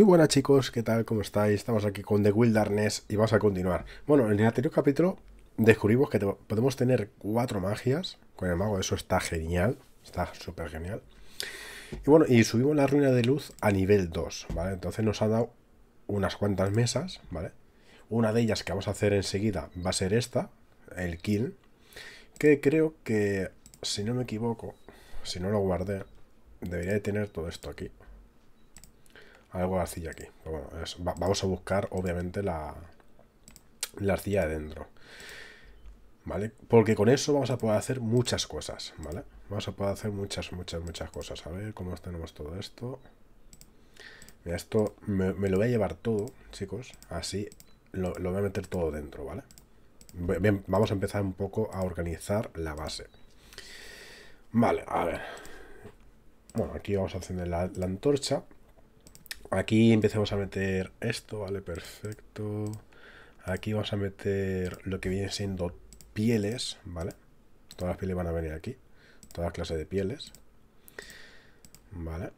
Muy buenas chicos, ¿qué tal? ¿Cómo estáis? Estamos aquí con The Wilderness y vamos a continuar. Bueno, en el anterior capítulo descubrimos que podemos tener cuatro magias con el mago, eso está genial, está súper genial. Y bueno, y subimos la ruina de luz a nivel 2, ¿vale? Entonces nos ha dado unas cuantas mesas, ¿vale? Una de ellas que vamos a hacer enseguida va a ser esta, el kill, que creo que, si no me equivoco, si no lo guardé, debería de tener todo esto aquí algo de arcilla aquí. vamos a buscar, obviamente, la, la arcilla de dentro. ¿Vale? Porque con eso vamos a poder hacer muchas cosas, ¿vale? Vamos a poder hacer muchas, muchas, muchas cosas. A ver cómo tenemos todo esto. esto me, lo voy a llevar todo, chicos. Así lo, voy a meter todo dentro, ¿vale? Bien, vamos a empezar un poco a organizar la base. Vale, a ver. Bueno, aquí vamos a encender la, la antorcha. Aquí empezamos a meter esto, vale, perfecto. Aquí vamos a meter lo que viene siendo pieles, ¿vale? Todas las pieles van a venir aquí. Todas clase de pieles. Vale.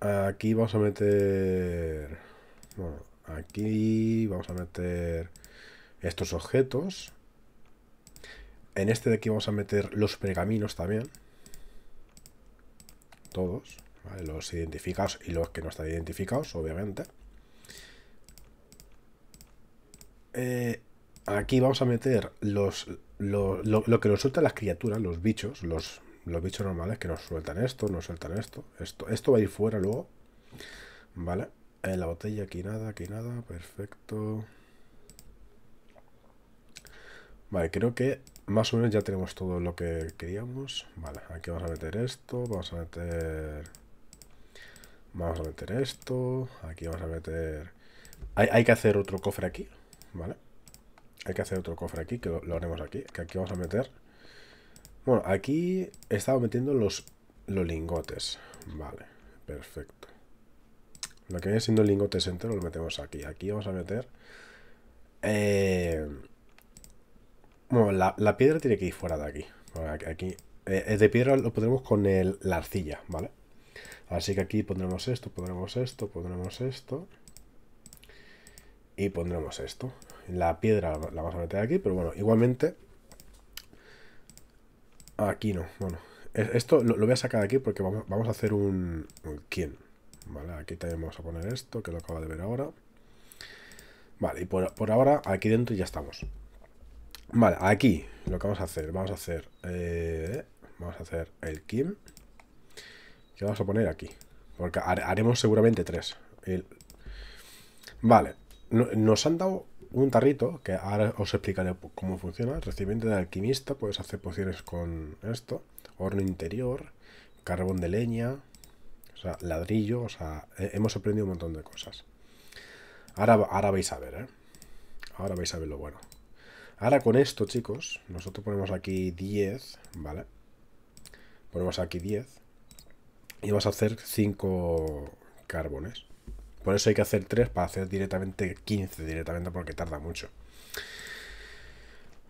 Aquí vamos a meter... Bueno, aquí vamos a meter estos objetos. En este de aquí vamos a meter los pergaminos también. Todos los identificados y los que no están identificados, obviamente. Eh, aquí vamos a meter los, lo, que nos sueltan las criaturas, los bichos, los, los bichos normales que nos sueltan esto, nos sueltan esto, esto, esto va a ir fuera luego, ¿vale? En eh, la botella aquí nada, aquí nada, perfecto. Vale, creo que más o menos ya tenemos todo lo que queríamos. Vale, aquí vamos a meter esto, vamos a meter... Vamos a meter esto. Aquí vamos a meter... Hay, que hacer otro cofre aquí, ¿vale? Hay que hacer otro cofre aquí, que lo, haremos aquí. Que aquí vamos a meter... Bueno, aquí he estado metiendo los, los lingotes. Vale, perfecto. Lo que viene siendo el lingotes entero lo metemos aquí. Aquí vamos a meter... Eh, bueno, la, piedra tiene que ir fuera de aquí. aquí eh, de piedra lo podemos con el, la arcilla, ¿vale? vale Así que aquí pondremos esto, pondremos esto, pondremos esto. Y pondremos esto. La piedra la vamos a meter aquí, pero bueno, igualmente... Aquí no, bueno. Esto lo, voy a sacar de aquí porque vamos, a hacer un, quién. Vale, aquí también vamos a poner esto, que lo acaba de ver ahora. Vale, y por, ahora aquí dentro ya estamos. Vale, aquí lo que vamos a hacer, vamos a hacer, eh, vamos a hacer el Kim que vamos a poner aquí. Porque haremos seguramente tres. Vale. Nos han dado un tarrito, que ahora os explicaré cómo funciona. Recipiente de alquimista, puedes hacer pociones con esto. Horno interior, carbón de leña, o sea, ladrillo, o sea, hemos aprendido un montón de cosas. Ahora, ahora vais a ver, ¿eh? Ahora vais a ver lo bueno. Ahora con esto, chicos, nosotros ponemos aquí 10, ¿vale? Ponemos aquí 10 y vas a hacer 5 carbones. Por eso hay que hacer 3 para hacer directamente 15 directamente porque tarda mucho.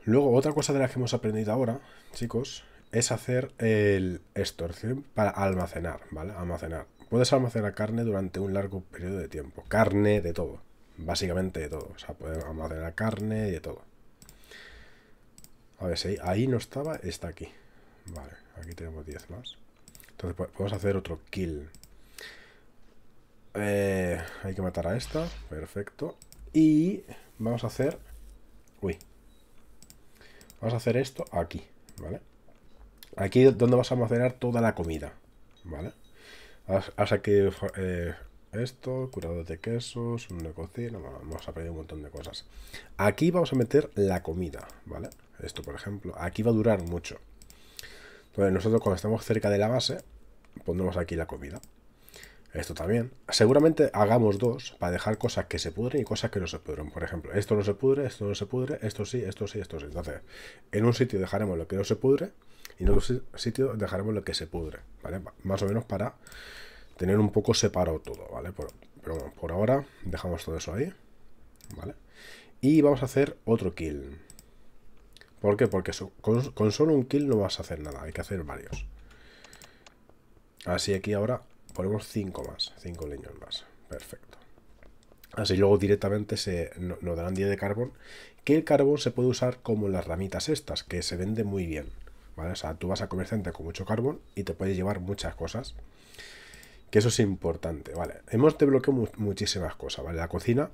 Luego, otra cosa de la que hemos aprendido ahora, chicos, es hacer el extorsión para almacenar, ¿vale? Almacenar. Puedes almacenar carne durante un largo periodo de tiempo. Carne de todo. Básicamente de todo. O sea, puedes almacenar carne y de todo. A ver si ahí, ahí no estaba, está aquí. Vale, aquí tenemos 10 más. Entonces pues, podemos hacer otro kill. Eh, hay que matar a esta. Perfecto. Y vamos a hacer... Uy. Vamos a hacer esto aquí, ¿vale? Aquí es donde vas a almacenar toda la comida, ¿vale? has aquí eh, esto, curador de quesos, una cocina, vamos a pedir un montón de cosas. Aquí vamos a meter la comida, ¿vale? Esto, por ejemplo, aquí va a durar mucho. Entonces, nosotros cuando estamos cerca de la base, pondremos aquí la comida. Esto también. Seguramente hagamos dos para dejar cosas que se pudren y cosas que no se pudren. Por ejemplo, esto no se pudre, esto no se pudre, esto sí, esto sí, esto sí. Entonces, en un sitio dejaremos lo que no se pudre y en otro sitio dejaremos lo que se pudre, Más o menos para tener un poco separado todo, ¿vale? pero bueno, por ahora dejamos todo eso ahí, ¿vale? Y vamos a hacer otro kill. ¿Por qué? Porque con solo un kill no vas a hacer nada, hay que hacer varios. Así aquí ahora ponemos 5 más, 5 leños más. Perfecto. Así luego directamente se nos darán 10 de carbón, que el carbón se puede usar como las ramitas estas, que se vende muy bien. ¿vale? O sea, tú vas a comerciante con mucho carbón y te puedes llevar muchas cosas. Que eso es importante, ¿vale? Hemos desbloqueado muchísimas cosas, ¿vale? La cocina,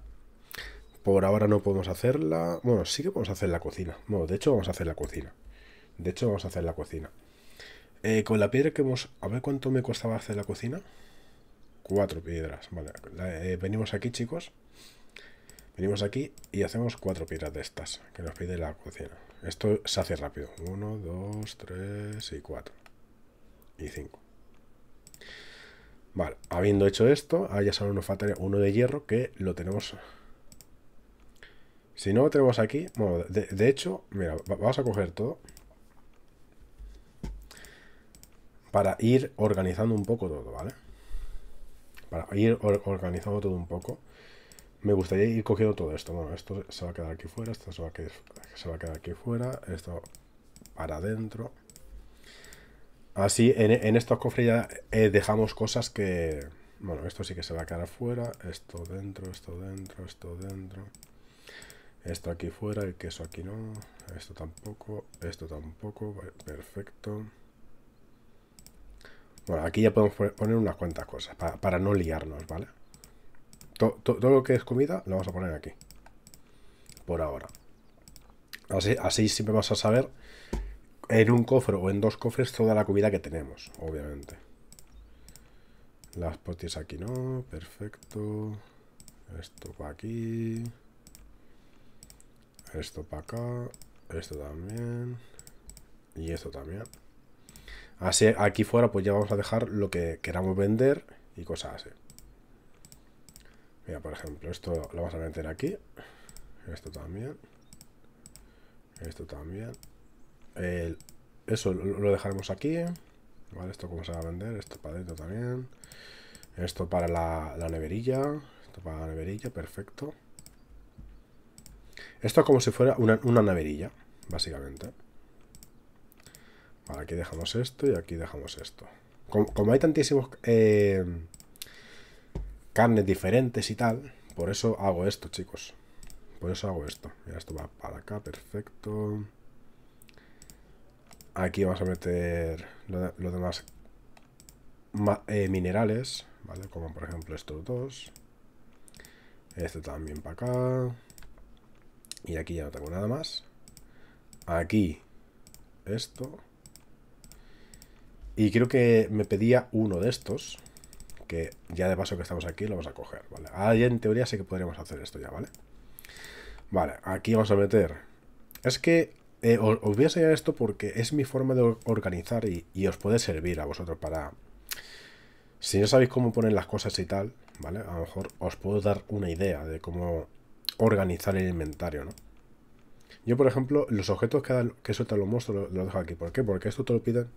por ahora no podemos hacerla. Bueno, sí que podemos hacer la cocina. Bueno, de hecho vamos a hacer la cocina. De hecho vamos a hacer la cocina. Eh, con la piedra que hemos... A ver cuánto me costaba hacer la cocina. Cuatro piedras. Vale, eh, venimos aquí, chicos. Venimos aquí y hacemos cuatro piedras de estas que nos pide la cocina. Esto se hace rápido. Uno, dos, tres y cuatro. Y cinco. Vale, habiendo hecho esto, ahora ya solo nos falta uno de hierro que lo tenemos... Si no lo tenemos aquí... Bueno, de, de hecho, mira, vamos a coger todo. para ir organizando un poco todo, ¿vale? Para ir organizando todo un poco. Me gustaría ir cogiendo todo esto. Bueno, esto se va a quedar aquí fuera, esto se va a quedar, aquí fuera, esto para adentro. Así, en, estos cofres ya eh, dejamos cosas que... Bueno, esto sí que se va a quedar fuera, esto dentro, esto dentro, esto dentro. Esto aquí fuera, el queso aquí no, esto tampoco, esto tampoco, perfecto. Bueno, aquí ya podemos poner unas cuantas cosas para, no liarnos, ¿vale? Todo, lo que es comida lo vamos a poner aquí. Por ahora. Así, así siempre vas a saber en un cofre o en dos cofres toda la comida que tenemos, obviamente. Las potis aquí no, perfecto. Esto para aquí. Esto para acá. Esto también. Y esto también. Así, aquí fuera pues ya vamos a dejar lo que queramos vender y cosas así. Mira, por ejemplo, esto lo vamos a meter aquí. Esto también. Esto también. eso lo dejaremos aquí. Vale, esto como se va a vender. Esto para dentro también. Esto para la, la neverilla. Esto para la neverilla, perfecto. Esto es como si fuera una, una neverilla, básicamente aquí dejamos esto y aquí dejamos esto. Como, hay tantísimos eh, carnes diferentes y tal, por eso hago esto, chicos. Por eso hago esto. esto va para acá, perfecto. Aquí vamos a meter los demás eh, minerales, ¿vale? Como por ejemplo estos dos. Este también para acá. Y aquí ya no tengo nada más. Aquí esto. Y creo que me pedía uno de estos. Que ya de paso que estamos aquí lo vamos a coger, ¿vale? ya en teoría sé que podríamos hacer esto ya, ¿vale? Vale, aquí vamos a meter... Es que eh, os, voy a enseñar esto porque es mi forma de organizar y, os puede servir a vosotros para... Si no sabéis cómo poner las cosas y tal, ¿vale? A lo mejor os puedo dar una idea de cómo organizar el inventario, ¿no? Yo, por ejemplo, los objetos que, que sueltan los monstruos los dejo aquí. ¿Por qué? Porque esto te lo piden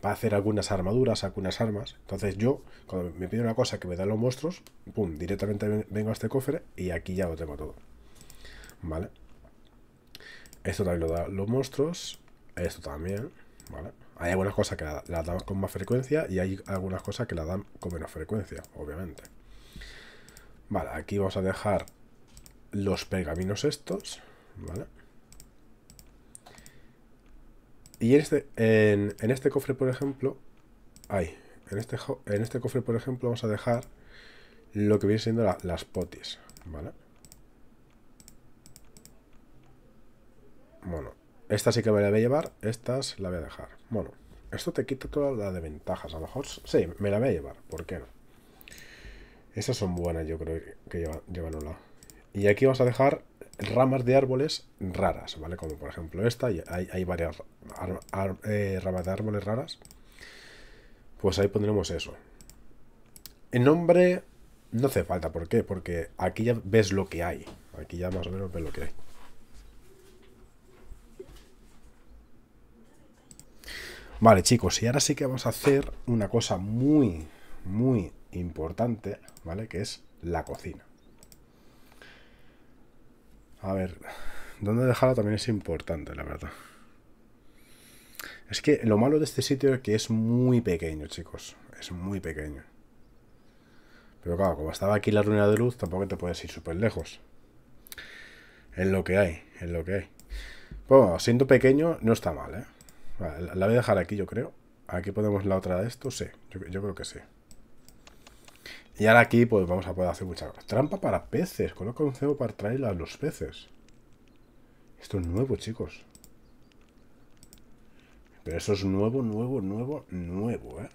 para hacer algunas armaduras, algunas armas. Entonces yo, cuando me pide una cosa que me dan los monstruos, pum, directamente vengo a este cofre y aquí ya lo tengo todo. ¿Vale? Esto también lo dan los monstruos. Esto también, ¿vale? Hay algunas cosas que las la damos con más frecuencia y hay algunas cosas que la dan con menos frecuencia, obviamente. Vale, aquí vamos a dejar los pergaminos estos, ¿vale? vale y este, en este, en, este cofre, por ejemplo, hay, en este, en este cofre, por ejemplo, vamos a dejar lo que viene siendo las potis, ¿vale? Bueno, esta sí que me la voy a llevar, estas la voy a dejar. Bueno, esto te quita toda la de ventajas, a lo mejor sí, me la voy a llevar, ¿por qué no? Estas son buenas, yo creo que llevan, llevan una. Y aquí vamos a dejar ramas de árboles raras, ¿vale? Como por ejemplo esta, hay, varias eh, ramas de árboles raras. Pues ahí pondremos eso. El nombre no hace falta, ¿por qué? Porque aquí ya ves lo que hay. Aquí ya más o menos ves lo que hay. Vale, chicos, y ahora sí que vamos a hacer una cosa muy, muy importante, ¿vale? Que es la cocina. A ver, dónde dejarla también es importante, la verdad. Es que lo malo de este sitio es que es muy pequeño, chicos. Es muy pequeño. Pero claro, como estaba aquí la ruina de luz, tampoco te puedes ir súper lejos. Es lo que hay, en lo que hay. Pues bueno, siendo pequeño, no está mal, ¿eh? la voy a dejar aquí, yo creo. Aquí podemos la otra de esto, sí. yo, yo creo que sí. Y ahora aquí pues vamos a poder hacer muchas cosas. Trampa para peces. Coloca un cebo para traer a los peces. Esto es nuevo, chicos. Pero eso es nuevo, nuevo, nuevo, nuevo, ¿eh?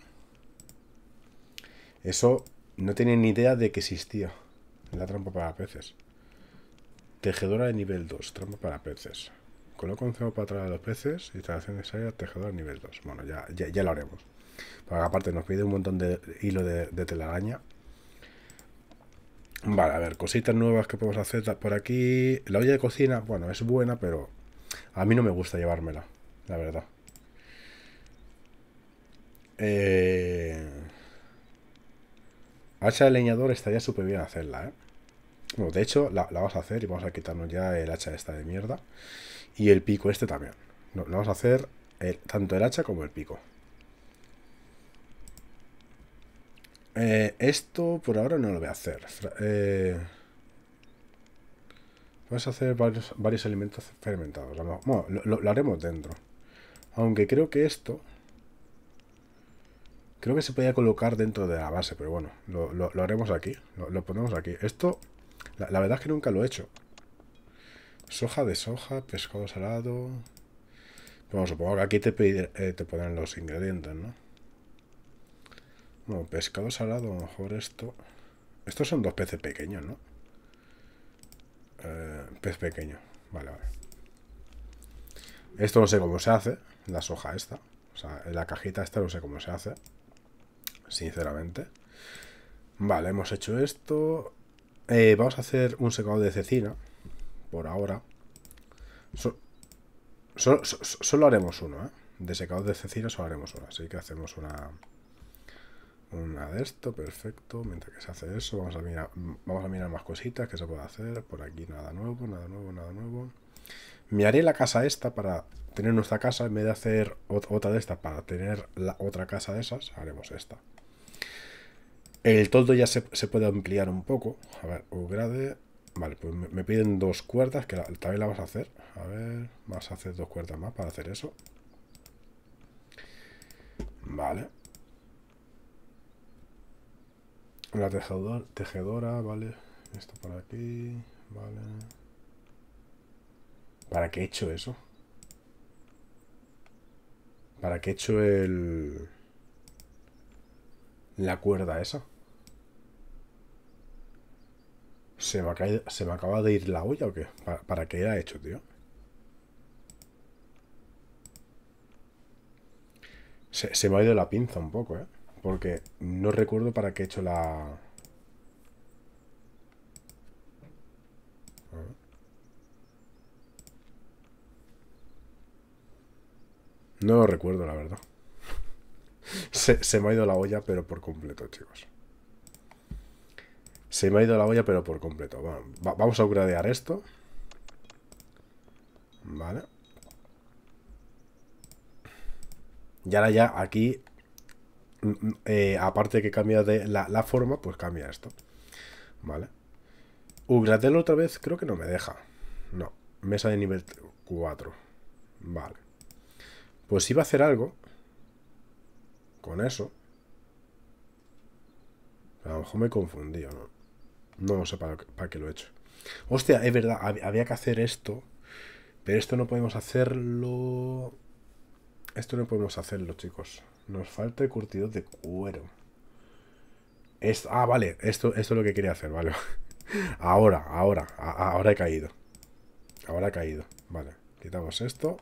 Eso no tenía ni idea de que existía. La trampa para peces. Tejedora de nivel 2. Trampa para peces. Coloca un cebo para traer a los peces. Instalación salida Tejedora nivel 2. Bueno, ya, ya, lo haremos. Porque aparte nos pide un montón de hilo de telaraña. Vale, a ver, cositas nuevas que podemos hacer por aquí. La olla de cocina, bueno, es buena, pero a mí no me gusta llevármela, la verdad. Eh... Hacha de leñador estaría súper bien hacerla, ¿eh? de hecho, la, vamos a hacer y vamos a quitarnos ya el hacha esta de mierda. Y el pico este también. No, vamos a hacer eh, tanto el hacha como el pico. Eh, esto por ahora no lo voy a hacer. Eh, vamos a hacer varios, varios alimentos fermentados. lo, haremos dentro. Aunque creo que esto... Creo que se podía colocar dentro de la base, pero bueno, lo, haremos aquí. Lo, ponemos aquí. Esto, la, verdad es que nunca lo he hecho. Soja de soja, pescado salado... Bueno, supongo que aquí te, eh, te ponen los ingredientes, ¿no? pescado salado, a lo mejor esto. Estos son dos peces pequeños, ¿no? Eh, pez pequeño. Vale, vale. Esto no sé cómo se hace. La soja esta. O sea, la cajita esta no sé cómo se hace. Sinceramente. Vale, hemos hecho esto. Eh, vamos a hacer un secado de cecina. Por ahora. solo haremos uno, ¿eh? De secado de cecina solo haremos uno. Así que hacemos una una de esto, perfecto. Mientras que se hace eso, vamos a mirar, vamos a mirar más cositas que se puede hacer. Por aquí nada nuevo, nada nuevo, nada nuevo. Me haré la casa esta para tener nuestra casa. En vez de hacer otra de estas para tener la otra casa de esas, haremos esta. El toldo ya se, puede ampliar un poco. A ver, grade. Vale, pues me, piden dos cuerdas, que la, también la vas a hacer. A ver, vas a hacer dos cuerdas más para hacer eso. Vale. La tejedora, vale. Esto por aquí, vale. ¿Para qué he hecho eso? ¿Para qué he hecho el... La cuerda esa? ¿Se me, ¿Se me acaba de ir la olla o qué? ¿Para, qué hecho, tío? Se, se me ha ido la pinza un poco, ¿eh? Porque no recuerdo para qué he hecho la... No lo recuerdo, la verdad. Se, me ha ido la olla, pero por completo, chicos. Se me ha ido la olla, pero por completo. vamos a upgradear esto. Vale. Y ahora ya aquí eh, aparte que cambia de la, forma, pues cambia esto. ¿Vale? Ugratel otra vez creo que no me deja. No, mesa de nivel 4. Vale. Pues iba a hacer algo con eso. A lo mejor me he confundido, ¿no? No sé para, para qué lo he hecho. Hostia, es verdad, había que hacer esto. Pero esto no podemos hacerlo... Esto no podemos hacerlo, chicos. Nos falta el curtido de cuero. ah, vale. Esto, es lo que quería hacer, vale. Ahora, ahora. ahora he caído. Ahora he caído. Vale. Quitamos esto.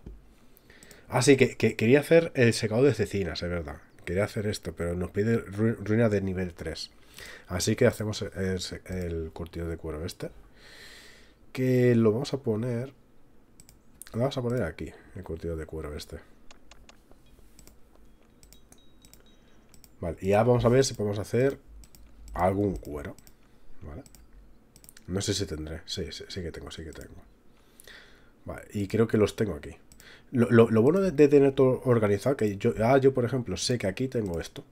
Ah, sí, que, quería hacer el secado de cecinas, es verdad. Quería hacer esto, pero nos pide ruina de nivel 3. Así que hacemos el, el curtido de cuero este. Que lo vamos a poner... Lo vamos a poner aquí, el curtido de cuero este. y ahora vamos a ver si podemos hacer algún cuero. No sé si tendré. Sí, sí, que tengo, sí que tengo. y creo que los tengo aquí. Lo, bueno de, tener todo organizado, que yo, ah, yo por ejemplo sé que aquí tengo esto.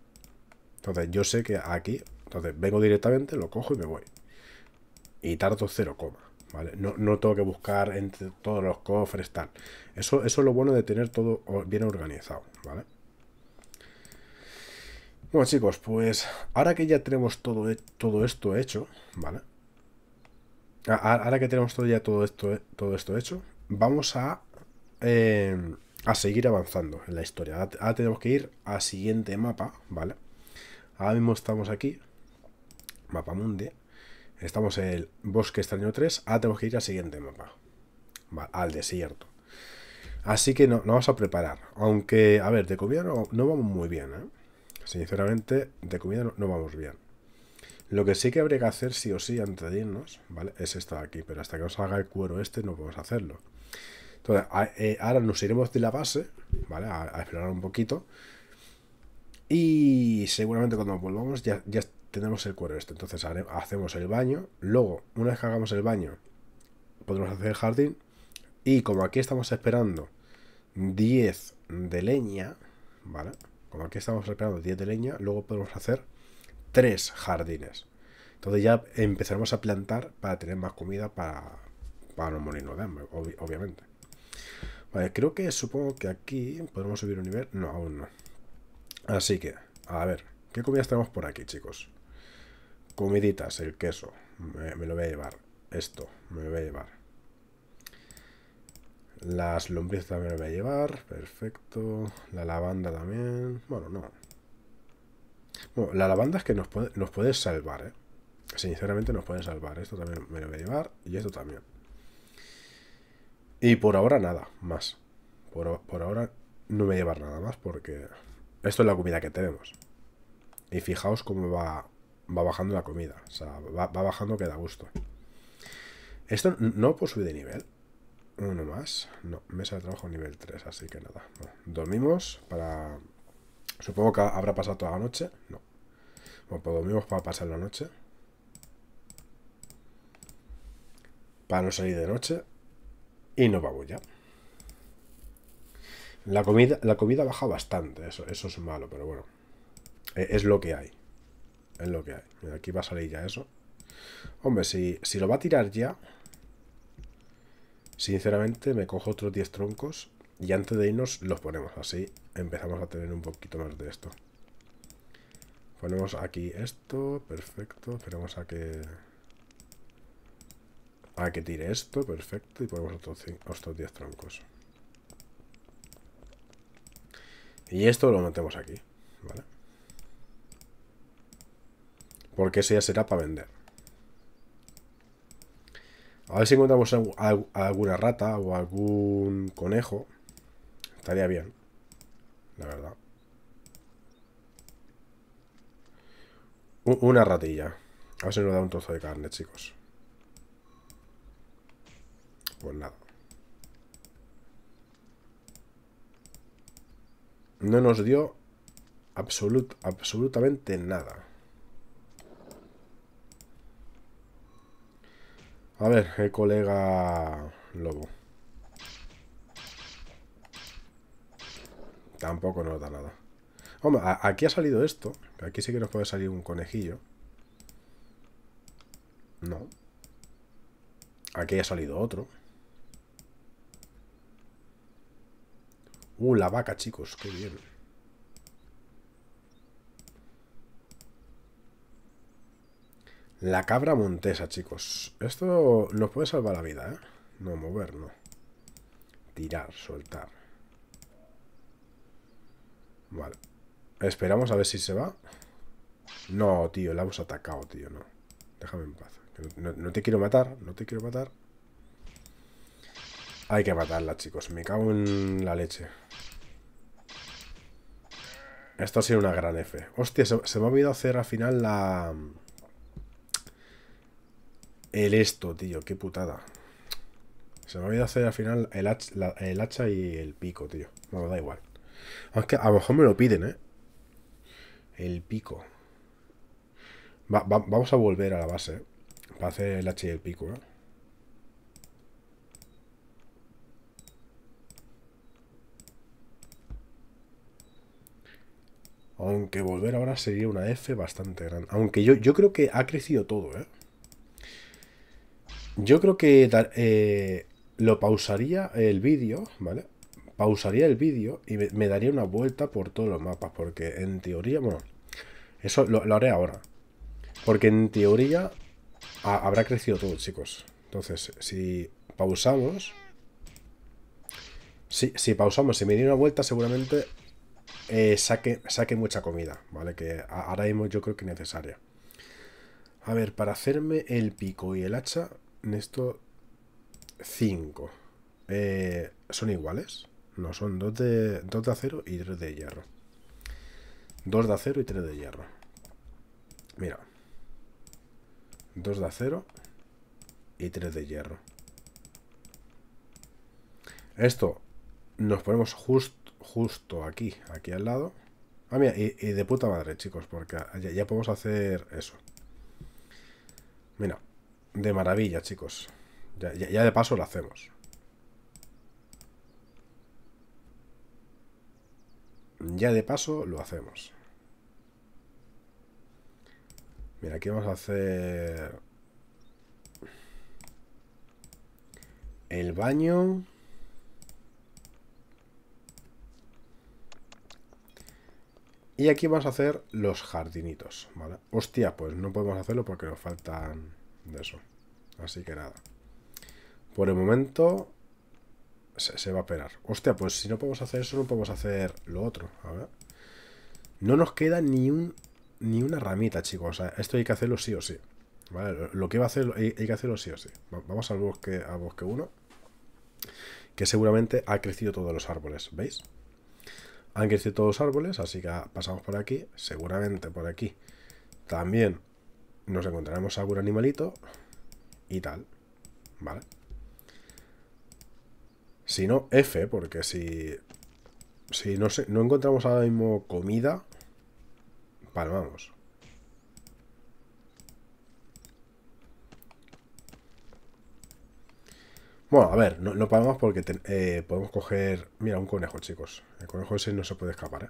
Entonces yo sé que aquí, entonces vengo directamente, lo cojo y me voy. Y tardo 0, ¿vale? No, no tengo que buscar entre todos los cofres, tal. Eso, eso es lo bueno de tener todo bien organizado, ¿vale? Bueno chicos, pues ahora que ya tenemos todo, todo esto hecho, ¿vale? Ah, ah, ahora que tenemos todo ya todo esto, eh, todo esto hecho, vamos a, eh, a seguir avanzando en la historia. Ahora tenemos que ir al siguiente mapa, ¿vale? Ahora mismo estamos aquí, mapa mundi, estamos en el bosque extraño 3, ahora tenemos que ir al siguiente mapa, ¿vale? al desierto. Así que no, nos vamos a preparar, aunque, a ver, de comida no, no vamos muy bien, ¿eh? Sinceramente, de comida no, vamos bien. Lo que sí que habría que hacer sí o sí antes de irnos, ¿vale? Es estar aquí, pero hasta que nos haga el cuero este no podemos hacerlo. Entonces, eh, ahora nos iremos de la base, ¿vale? A, explorar un poquito. Y seguramente cuando volvamos ya, ya tenemos el cuero este. Entonces hacemos el baño. Luego, una vez que hagamos el baño, podremos hacer el jardín. Y como aquí estamos esperando 10 de leña, ¿vale? como aquí estamos reparando 10 de leña, luego podemos hacer 3 jardines. Entonces ya empezaremos a plantar para tener más comida para, para no morirnos de obviamente. Vale, creo que supongo que aquí podemos subir un nivel. No, aún no. Así que, a ver, ¿qué comida tenemos por aquí, chicos? Comiditas, el queso, me, me lo voy a llevar. Esto, me lo voy a llevar. Las lombrices también me voy a llevar. Perfecto. La lavanda también. Bueno, no. Bueno, la lavanda es que nos puede, nos salvar, ¿eh? Sinceramente nos puede salvar. Esto también me lo voy a llevar. Y esto también. Y por ahora nada más. Por, ahora no me voy a llevar nada más porque esto es la comida que tenemos. Y fijaos cómo va, bajando la comida. O sea, va, bajando que da gusto. Esto no por subir de nivel. Uno más. No, mesa de trabajo nivel 3, así que nada. Dormimos para... Supongo que habrá pasado toda la noche. No. Bueno, pues dormimos para pasar la noche. Para no salir de noche. Y no vamos ya. La comida, la comida baja bastante. Eso, eso es malo, pero bueno. E, es, lo que hay. Es lo que hay. aquí va a salir ya eso. Hombre, si lo va a tirar ya, Sinceramente me cojo otros 10 troncos y antes de irnos los ponemos. Así empezamos a tener un poquito más de esto. Ponemos aquí esto, perfecto. Esperamos a que... A que tire esto, perfecto. Y ponemos otros, 10 troncos. Y esto lo metemos aquí, ¿vale? Porque eso ya será para vender. A ver si encontramos alguna rata o algún conejo. Estaría bien. La verdad. una ratilla. A ver si nos da un trozo de carne, chicos. Pues nada. No nos dio absolutamente nada. A ver, el colega Lobo. Tampoco nos da nada. Hombre, aquí ha salido esto. Aquí sí que nos puede salir un conejillo. No. Aquí ha salido otro. Uh, la vaca, chicos. Qué bien. La cabra montesa, chicos. Esto nos puede salvar la vida, ¿eh? No, mover, no. Tirar, soltar. Vale. Esperamos a ver si se va. No, tío, la hemos atacado, tío, no. Déjame en paz. No, te quiero matar, no te quiero matar. Hay que matarla, chicos. Me cago en la leche. Esto ha sido una gran F. Hostia, se, se me ha olvidado hacer al final la... El esto, tío, qué putada. Se me ha olvidado hacer al final el hacha, el hacha y el pico, tío. me da igual. Aunque ah, a lo mejor me lo piden, ¿eh? El pico. vamos a volver a la base. ¿eh? Para hacer el hacha y el pico, ¿eh? Aunque volver ahora sería una F bastante grande. Aunque yo, yo creo que ha crecido todo, ¿eh? Yo creo que eh, lo pausaría el vídeo, ¿vale? Pausaría el vídeo y me, daría una vuelta por todos los mapas, porque en teoría, bueno, eso lo, haré ahora. Porque en teoría habrá crecido todo, chicos. Entonces, si pausamos... Si, si pausamos, si me di una vuelta, seguramente eh, saque, saque mucha comida, ¿vale? Que ahora mismo yo creo que es necesaria. A ver, para hacerme el pico y el hacha en esto 5. Eh, ¿Son iguales? No, son 2 de, 2 de acero y 3 de hierro. 2 de acero y 3 de hierro. Mira. 2 de acero y 3 de hierro. Esto nos ponemos justo justo aquí, aquí al lado. Ah, mira, y, de puta madre, chicos, porque ya podemos hacer eso. Mira, de maravilla, chicos. Ya, de paso lo hacemos. Ya de paso lo hacemos. Mira, aquí vamos a hacer... El baño... Y aquí vamos a hacer los jardinitos, Hostia, pues no podemos hacerlo porque nos faltan de eso. Así que nada. Por el momento se, va a operar. Hostia, pues si no podemos hacer eso, no podemos hacer lo otro. A ver. No nos queda ni un ni una ramita, chicos. O sea, esto hay que hacerlo sí o sí. ¿Vale? Lo que va a hacer hay, que hacerlo sí o sí. Vamos al bosque, al bosque 1. Que seguramente ha crecido todos los árboles, ¿veis? Han crecido todos los árboles, así que pasamos por aquí. Seguramente por aquí también nos encontraremos algún animalito y tal, ¿vale? Si no, F, porque si, si no, se, no encontramos ahora mismo comida, palmamos. Bueno, a ver, no, no palmamos porque eh, podemos coger... Mira, un conejo, chicos. El conejo ese no se puede escapar, ¿eh?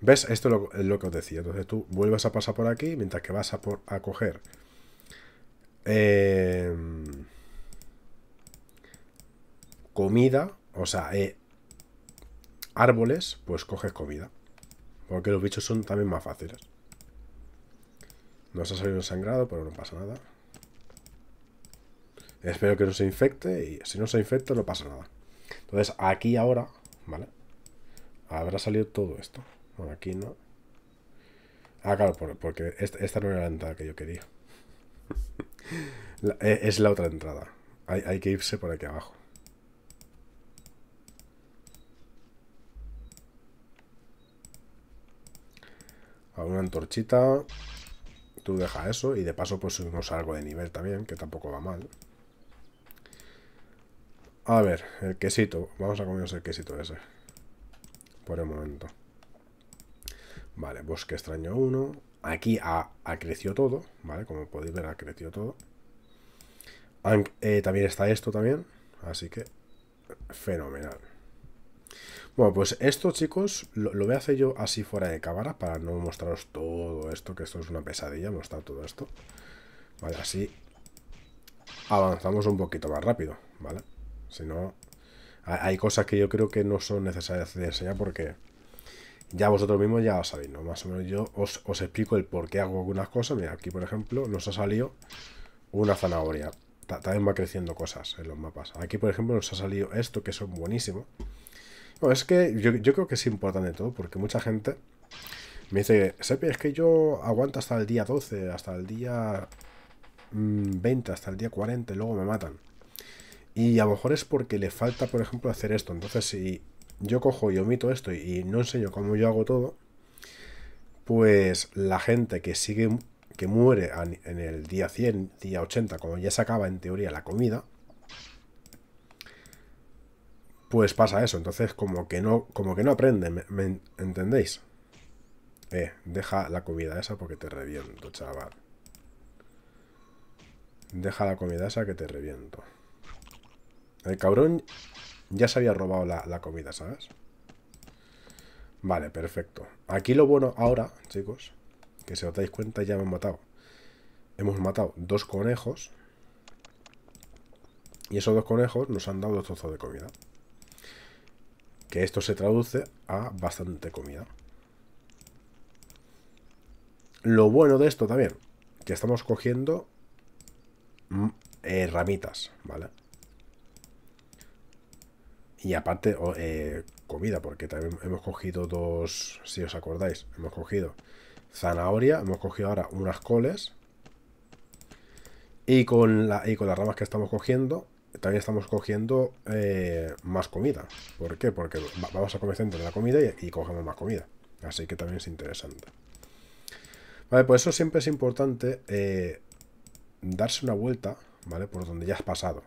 ¿Ves? Esto es lo, que os decía. Entonces tú vuelves a pasar por aquí, mientras que vas a, por, a coger... Em, comida, o sea, eh, árboles, pues coges comida. Porque los bichos son también más fáciles. Nos ha salido sangrado, pero no pasa nada. Espero que no se infecte y si no se infecta no pasa nada. Entonces aquí ahora, ¿vale? Habrá salido todo esto por aquí no. Ah, claro, porque esta, no era la entrada que yo quería. E-, es la otra entrada. Hay, que irse por aquí abajo. A una antorchita. Tú deja eso y de paso pues nos salgo de nivel también, que tampoco va mal. A ver, el quesito. Vamos a comernos el quesito ese. Por el momento. Vale, bosque pues extraño 1. Aquí ha, ha, crecido todo, ¿vale? Como podéis ver, ha crecido todo. Eh, también está esto también, así que fenomenal. Bueno, pues esto, chicos, lo, lo voy a hacer yo así fuera de cámara para no mostraros todo esto, que esto es una pesadilla, mostrar todo esto. Vale, así avanzamos un poquito más rápido, ¿vale? Si no, hay cosas que yo creo que no son necesarias de enseñar porque ya vosotros mismos ya sabéis, ¿no? Más o menos yo os, os explico el por qué hago algunas cosas. Mira, aquí por ejemplo nos ha salido una zanahoria. también va creciendo cosas en los mapas. Aquí por ejemplo nos ha salido esto, que son buenísimo. No, es que yo, creo que es importante todo, porque mucha gente me dice, Sepi, es que yo aguanto hasta el día 12, hasta el día 20, mm, hasta el día 40, y luego me matan. Y a lo mejor es porque le falta, por ejemplo, hacer esto. Entonces, si yo cojo y omito esto y no enseño cómo yo hago todo, pues la gente que sigue, que muere en el día 100, día 80, como ya se acaba en teoría la comida, pues pasa eso. Entonces, como que no, como que no aprende ¿me, entendéis? Eh, deja la comida esa porque te reviento, chaval. Deja la comida esa que te reviento. El cabrón ya se había robado la, la comida, ¿sabes? Vale, perfecto. Aquí lo bueno ahora, chicos, que si os dais cuenta ya hemos matado. Hemos matado dos conejos. Y esos dos conejos nos han dado dos trozos de comida. Que esto se traduce a bastante comida. Lo bueno de esto también, que estamos cogiendo mm, eh, ramitas, ¿vale? Y aparte, eh, comida, porque también hemos cogido dos, si os acordáis, hemos cogido zanahoria, hemos cogido ahora unas coles. Y con, la, y con las ramas que estamos cogiendo, también estamos cogiendo eh, más comida. ¿Por qué? Porque vamos a comer dentro de la comida y, cogemos más comida. Así que también es interesante. Vale, por pues eso siempre es importante eh, darse una vuelta, ¿vale? Por donde ya has pasado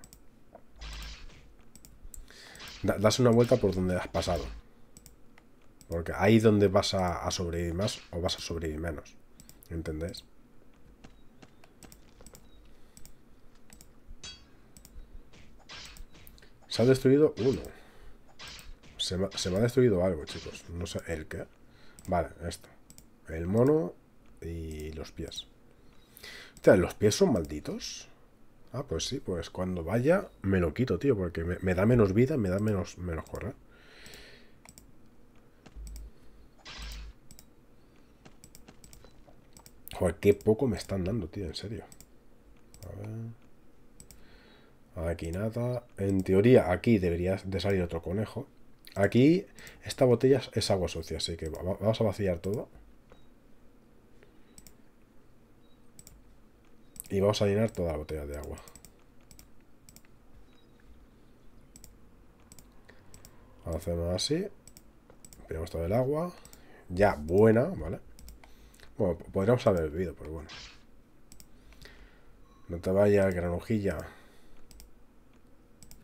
das una vuelta por donde has pasado. Porque ahí es donde vas a, sobre sobrevivir más o vas a sobrevivir menos. ¿Entendés? Se ha destruido uno. Se, se me, ha destruido algo, chicos. No sé el qué. Vale, esto. El mono y los pies. O sea, los pies son malditos. Ah, pues sí, pues cuando vaya me lo quito, tío, porque me, da menos vida, me da menos, menos correr. Joder, qué poco me están dando, tío, en serio. A ver. Aquí nada. En teoría, aquí debería de salir otro conejo. Aquí, esta botella es agua sucia, así que vamos a vaciar todo. Y vamos a llenar toda la botella de agua. Hacemos así. Ponemos todo el agua. Ya buena, ¿vale? Bueno, podríamos haber bebido, pero bueno. No te vaya granujilla.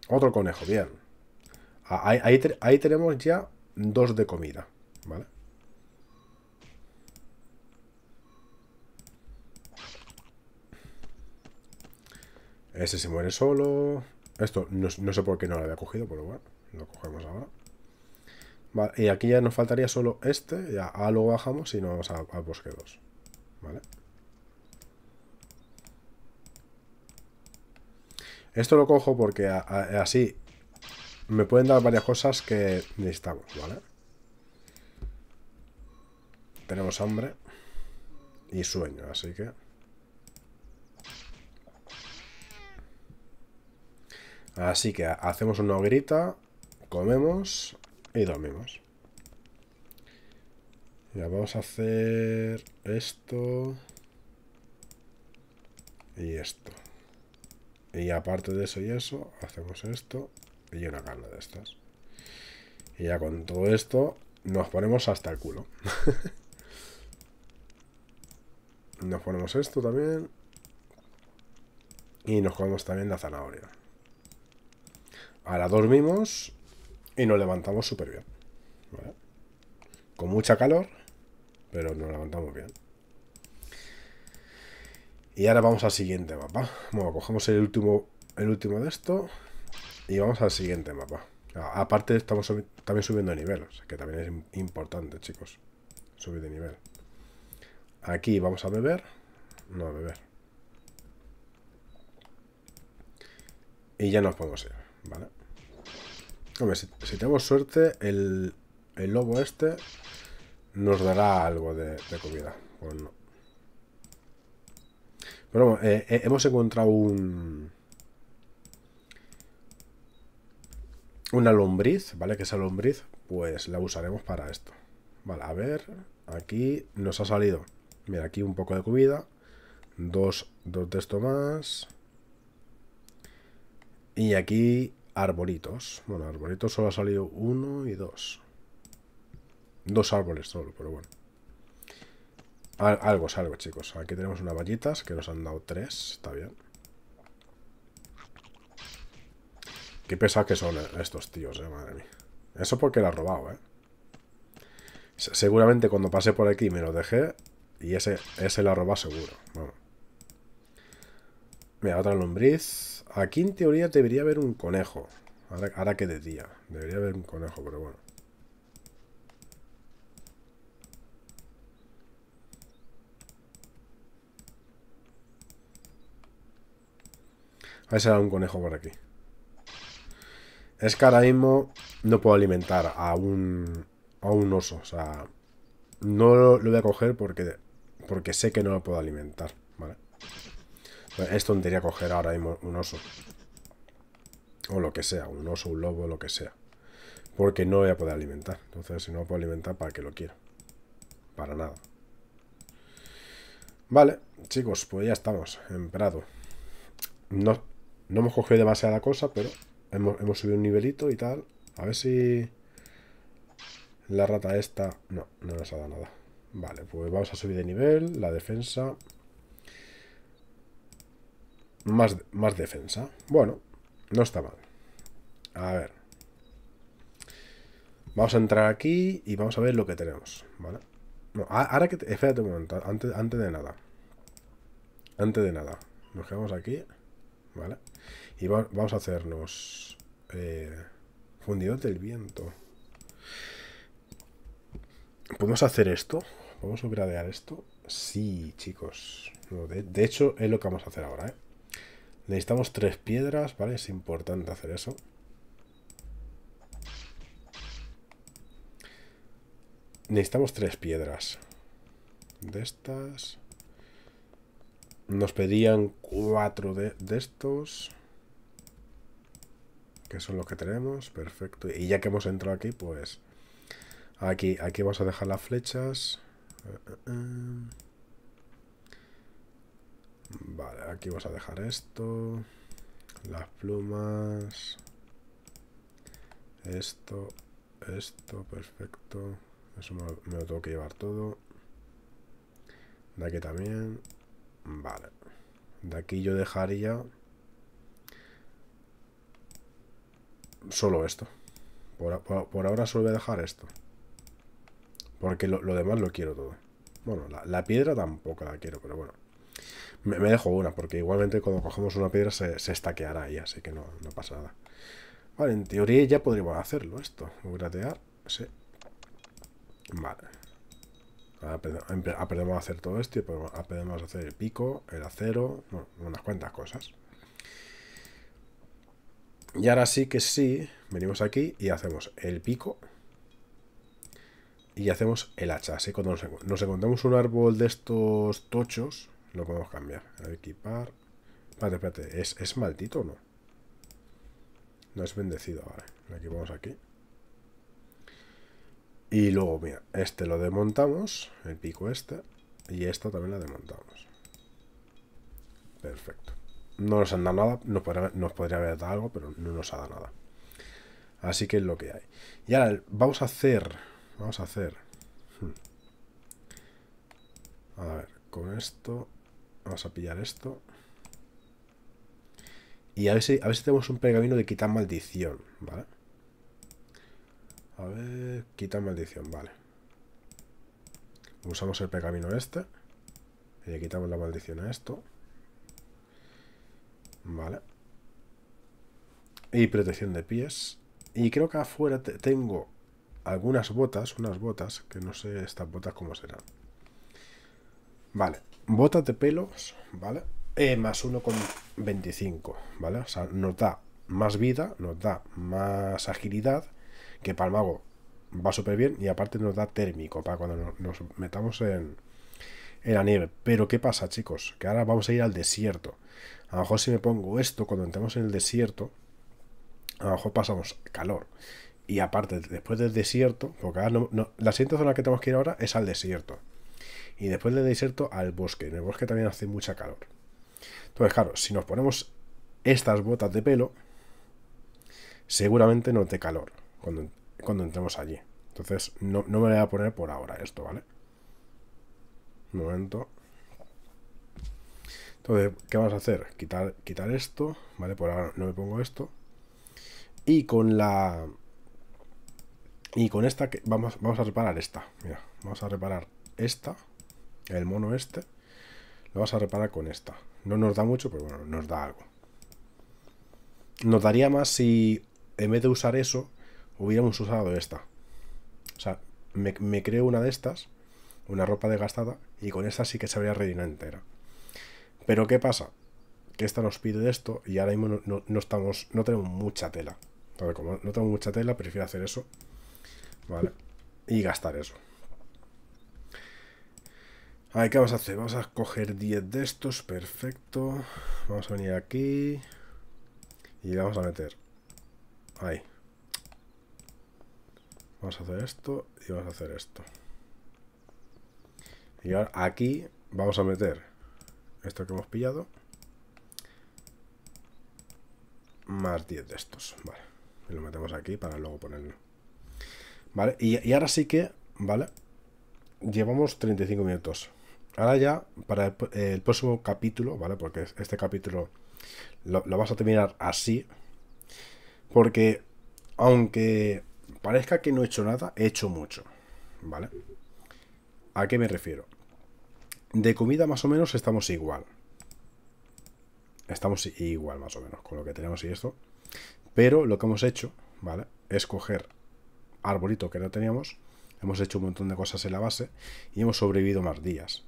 Otro conejo, bien. Ah, ahí, ahí tenemos ya dos de comida, ¿vale? Ese se muere solo. Esto no, sé por qué no lo había cogido, pero bueno, lo cogemos ahora. y aquí ya nos faltaría solo este. Ya lo bajamos y nos vamos a, bosque 2. Vale. Esto lo cojo porque así me pueden dar varias cosas que necesitamos, ¿vale? Tenemos hambre y sueño, así que... Así que hacemos una hoguerita, comemos y dormimos. Ya vamos a hacer esto y esto. Y aparte de eso y eso, hacemos esto y una carne de estas. Y ya con todo esto nos ponemos hasta el culo. nos ponemos esto también. Y nos comemos también la zanahoria. Ahora dormimos y nos levantamos súper bien. Con mucha calor, pero nos levantamos bien. Y ahora vamos al siguiente mapa. Bueno, cogemos el último, el último de esto y vamos al siguiente mapa. Aparte estamos también subiendo de nivel, que también es importante, chicos. Subir de nivel. Aquí vamos a beber. No, a beber. Y ya nos podemos ir, ¿vale? Hombre, si, tenemos suerte, el, el, lobo este nos dará algo de, comida. Bueno, Pero eh, eh, hemos encontrado un... Una lombriz, ¿vale? Que esa lombriz, pues la usaremos para esto. Vale, a ver, aquí nos ha salido. Mira, aquí un poco de comida. Dos, dos de esto más. Y aquí arbolitos. Bueno, arbolitos solo ha salido uno y dos. Dos árboles solo, pero bueno. algo algo, chicos. Aquí tenemos unas vallitas que nos han dado tres. Está bien. Qué pesa que son estos tíos, eh, madre mía. Eso porque la ha robado, eh. Seguramente cuando pasé por aquí me lo dejé y ese, ese ha robado seguro. Mira, otra lombriz. Aquí en teoría debería haber un conejo. Ahora, que de día. Debería haber un conejo, pero bueno. A ver un conejo por aquí. Es que ahora mismo no puedo alimentar a un, a un oso. O sea, no lo, voy a coger porque, porque sé que no lo puedo alimentar. ¿Vale? Es pues tontería coger ahora mismo un oso. O lo que sea, un oso, un lobo, lo que sea. Porque no voy a poder alimentar. Entonces, si no puedo alimentar, ¿para qué lo quiero? Para nada. Vale, chicos, pues ya estamos en Prado. No, no hemos cogido demasiada cosa, pero hemos, hemos subido un nivelito y tal. A ver si... La rata esta... No, no nos ha dado nada. Vale, pues vamos a subir de nivel, la defensa... Más, defensa. Bueno, no está mal. A ver. Vamos a entrar aquí y vamos a ver lo que tenemos, ¿vale? No, ahora que... Espérate un momento, antes, antes de nada. Antes de nada. Nos quedamos aquí, ¿vale? Y vamos a hacernos... Eh, del viento. ¿Podemos hacer esto? ¿Podemos upgradear esto? Sí, chicos. de, de, hecho, es lo que vamos a hacer ahora, ¿eh? Necesitamos tres piedras, ¿vale? Es importante hacer eso. Necesitamos tres piedras. De estas. Nos pedían cuatro de, estos. Que son los que tenemos. Perfecto. Y ya que hemos entrado aquí, pues... Aquí, aquí vamos a dejar las flechas. Eh, eh, eh. Vale, aquí vamos a dejar esto. Las plumas. Esto, esto, perfecto. Eso me lo, tengo que llevar todo. De aquí también. Vale. De aquí yo dejaría... Solo esto. Por, ahora solo voy a dejar esto. Porque lo, demás lo quiero todo. Bueno, la, la piedra tampoco la quiero, pero bueno. Me, dejo una, porque igualmente cuando cogemos una piedra se, se estaqueará ahí, así que no, pasa nada. Vale, en teoría ya podríamos hacerlo esto. Gratear, sí. Vale. Aprendemos a hacer todo esto y aprendemos a hacer el pico, el acero, unas cuantas cosas. Y ahora sí que sí, venimos aquí y hacemos el pico y hacemos el hacha. Así cuando nos encontramos un árbol de estos tochos, lo podemos cambiar. equipar. Espérate, espérate. ¿Es, ¿Es maldito o no? No es bendecido. Vale. Lo equipamos aquí. Y luego, mira, este lo demontamos. El pico este. Y esta también la desmontamos. Perfecto. No nos han dado nada. Nos podría, nos podría haber dado algo, pero no nos ha dado nada. Así que es lo que hay. Y ahora vamos a hacer... Vamos a hacer... Hmm. A ver, con esto... Vamos a pillar esto. Y a ver si, tenemos un pergamino de quitar maldición, ¿vale? A ver, quitar maldición, vale. Usamos el pergamino este. Y quitamos la maldición a esto. Vale. Y protección de pies. Y creo que afuera tengo algunas botas, unas botas, que no sé estas botas cómo serán. Vale botas de pelos, ¿vale? E más 1,25, ¿vale? O sea, nos da más vida, nos da más agilidad, que para el mago va súper bien, y aparte nos da térmico para cuando nos, metamos en, en la nieve. Pero ¿qué pasa, chicos? Que ahora vamos a ir al desierto. A lo mejor si me pongo esto cuando entramos en el desierto, a lo mejor pasamos calor. Y aparte, después del desierto, porque la siguiente zona que tenemos que ir ahora es al desierto y después le desierto al bosque. En el bosque también hace mucha calor. Entonces, claro, si nos ponemos estas botas de pelo, seguramente no te calor cuando, entremos allí. Entonces, no, me voy a poner por ahora esto, ¿vale? Un momento. Entonces, ¿qué vamos a hacer? Quitar, quitar esto, ¿vale? Por ahora no me pongo esto. Y con la... Y con esta, vamos, vamos a reparar esta. Mira, vamos a reparar esta el mono este, lo vas a reparar con esta. No nos da mucho, pero bueno, nos da algo. Nos daría más si en vez de usar eso, hubiéramos usado esta. O sea, me, creo una de estas, una ropa desgastada, y con esta sí que se habría rellena entera. Pero ¿qué pasa? Que esta nos pide esto y ahora mismo no, no estamos, no tenemos mucha tela. Entonces, como no tengo mucha tela, prefiero hacer eso. ¿Vale? Y gastar eso. ¿qué vamos a hacer? Vamos a coger 10 de estos, perfecto. Vamos a venir aquí. Y vamos a meter. Ahí. Vamos a hacer esto y vamos a hacer esto. Y ahora aquí vamos a meter esto que hemos pillado. Más 10 de estos. Vale. Y lo metemos aquí para luego ponerlo. Vale. Y, y ahora sí que, ¿vale? Llevamos 35 minutos. Ahora ya, para el, próximo capítulo, ¿vale? Porque este capítulo lo, lo vas a terminar así. Porque, aunque parezca que no he hecho nada, he hecho mucho, ¿vale? ¿A qué me refiero? De comida más o menos estamos igual. Estamos igual más o menos con lo que tenemos y esto. Pero lo que hemos hecho, ¿vale? Es coger arbolito que no teníamos. Hemos hecho un montón de cosas en la base y hemos sobrevivido más días.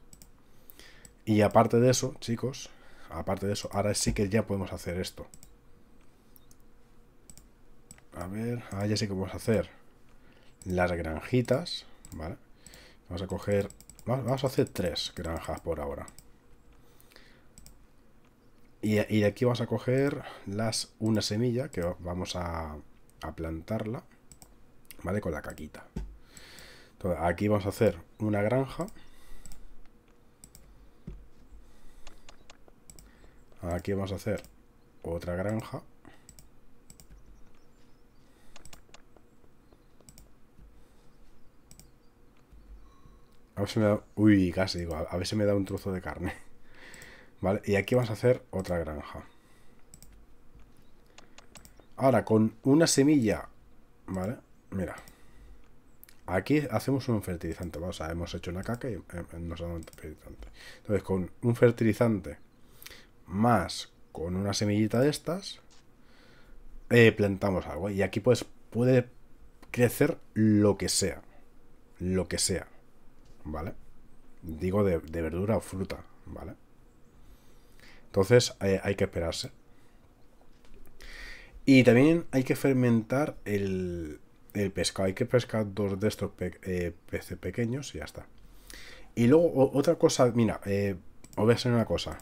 Y aparte de eso, chicos, aparte de eso, ahora sí que ya podemos hacer esto. A ver, ahora ya sí que a hacer las granjitas, ¿vale? Vamos a coger, vamos a hacer tres granjas por ahora. Y, aquí vamos a coger las una semilla que vamos a, plantarla, ¿vale? Con la caquita. aquí vamos a hacer una granja. Aquí vamos a hacer otra granja. A ver si me da... Uy, casi digo, a ver me da un trozo de carne. Vale, y aquí vamos a hacer otra granja. Ahora, con una semilla, ¿vale? Mira. Aquí hacemos un fertilizante, vamos O hemos hecho una caca y eh, eh, nos dado un fertilizante. Entonces, con un fertilizante más con una semillita de estas, eh, plantamos algo. Y aquí pues puede crecer lo que sea. Lo que sea. ¿Vale? Digo de, verdura o fruta. ¿Vale? Entonces eh, hay que esperarse. Y también hay que fermentar el, pescado. Hay que pescar dos de estos eh, peces pequeños y ya está. Y luego otra cosa, mira, os voy a una cosa.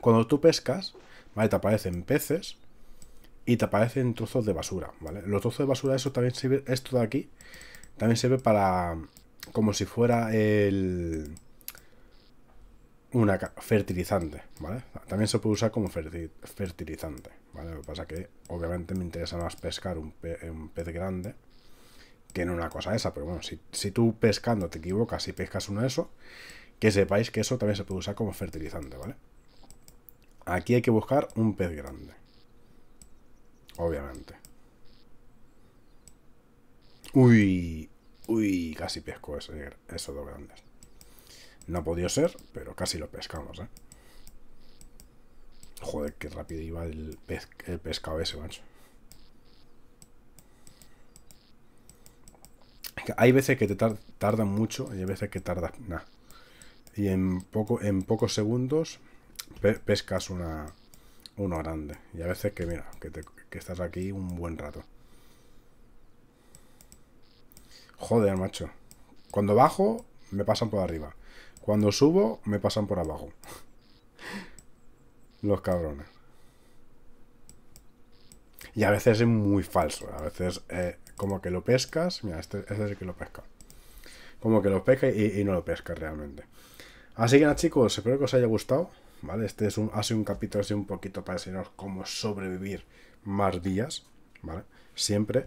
Cuando tú pescas, ¿vale? Te aparecen peces y te aparecen trozos de basura, ¿vale? Los trozos de basura, eso también sirve, esto de aquí, también sirve para, como si fuera el... Una fertilizante, ¿vale? También se puede usar como fertilizante, ¿vale? Lo que pasa que obviamente me interesa más pescar un, pez grande que en una cosa esa, pero bueno, si, tú pescando te equivocas y pescas uno de eso, que sepáis que eso también se puede usar como fertilizante, ¿vale? Aquí hay que buscar un pez grande. Obviamente. Uy, uy, casi pesco ese, esos dos grandes. No ha ser, pero casi lo pescamos, ¿eh? Joder, qué rápido iba el, pez, el pescado ese, macho. Hay veces que te tardan mucho y hay veces que tardas nada. Y en, poco, en pocos segundos pescas una, uno grande. Y a veces que, mira, que, te, estás aquí un buen rato. Joder, macho. Cuando bajo, me pasan por arriba. Cuando subo, me pasan por abajo. Los cabrones. Y a veces es muy falso. A veces, eh, como que lo pescas. Mira, este, es este el que lo pesca. Como que lo pesca y, y no lo pesca realmente. Así que nada, chicos. Espero que os haya gustado. Este es un, hace un capítulo así un poquito para enseñaros cómo sobrevivir más días, ¿vale? Siempre.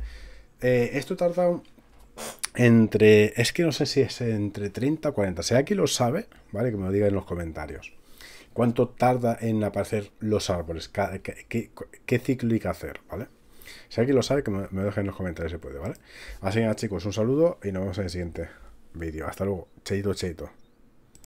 Eh, esto tarda entre, es que no sé si es entre 30 o 40, si alguien lo sabe, ¿vale? Que me lo diga en los comentarios. ¿Cuánto tarda en aparecer los árboles? ¿Qué, qué, ciclo hay que hacer? ¿Vale? Si alguien lo sabe, que me, dejen lo deje en los comentarios si puede, ¿vale? Así que chicos, un saludo y nos vemos en el siguiente vídeo. Hasta luego. Cheito, cheito.